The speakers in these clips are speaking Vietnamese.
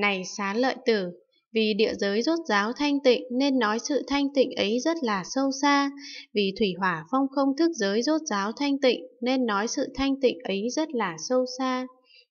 Này xá lợi tử, vì địa giới rốt giáo thanh tịnh nên nói sự thanh tịnh ấy rất là sâu xa, vì thủy hỏa phong không thức giới rốt giáo thanh tịnh nên nói sự thanh tịnh ấy rất là sâu xa.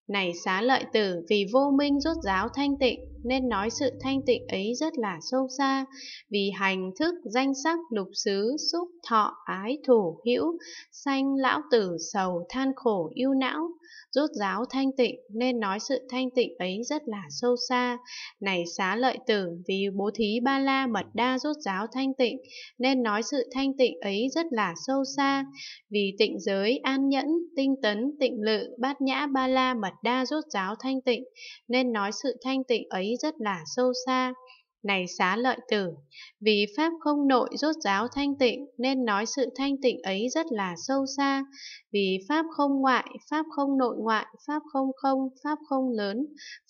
Này xá lợi tử, vì vô minh rốt giáo thanh tịnh nên nói sự thanh tịnh ấy rất là sâu xa, vì hành thức danh sắc lục xứ xúc thọ ái thủ hữu, sanh lão tử sầu than khổ ưu não, rốt giáo thanh tịnh nên nói sự thanh tịnh ấy rất là sâu xa. Này xá lợi tử, vì bố thí ba la mật đa rốt giáo thanh tịnh nên nói sự thanh tịnh ấy rất là sâu xa. Vì tịnh giới an nhẫn, tinh tấn, tịnh lự, bát nhã ba la mật đa rốt giáo thanh tịnh nên nói sự thanh tịnh ấy rất là sâu xa này xá lợi tử, vì Pháp không nội rốt giáo thanh tịnh nên nói sự thanh tịnh ấy rất là sâu xa. Vì Pháp không ngoại, Pháp không nội ngoại, Pháp không không, Pháp không lớn,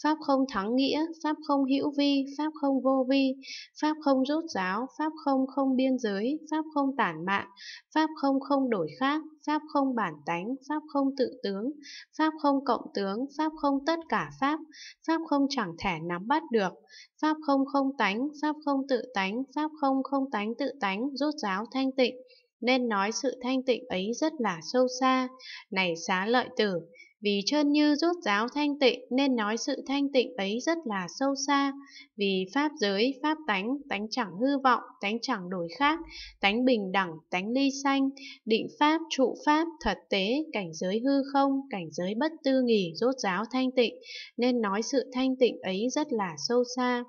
Pháp không thắng nghĩa, Pháp không hữu vi, Pháp không vô vi, Pháp không rốt giáo, Pháp không không biên giới, Pháp không tản mạng Pháp không không đổi khác, Pháp không bản tánh, Pháp không tự tướng, Pháp không cộng tướng, Pháp không tất cả Pháp, Pháp không chẳng thể nắm bắt được, Pháp không không tả tánh, pháp không tự tánh, pháp không không tánh tự tánh, rút giáo thanh tịnh, nên nói sự thanh tịnh ấy rất là sâu xa. Này xá lợi tử, vì trơn như rút giáo thanh tịnh nên nói sự thanh tịnh ấy rất là sâu xa, vì pháp giới, pháp tánh, tánh chẳng hư vọng, tánh chẳng đổi khác, tánh bình đẳng, tánh ly sanh, định pháp, trụ pháp, thật tế, cảnh giới hư không, cảnh giới bất tư nghỉ, rút giáo thanh tịnh, nên nói sự thanh tịnh ấy rất là sâu xa.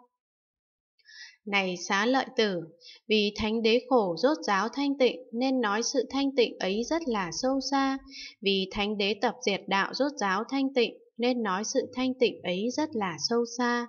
Này xá lợi tử, vì thánh đế khổ rốt giáo thanh tịnh nên nói sự thanh tịnh ấy rất là sâu xa, vì thánh đế tập diệt đạo rốt giáo thanh tịnh nên nói sự thanh tịnh ấy rất là sâu xa.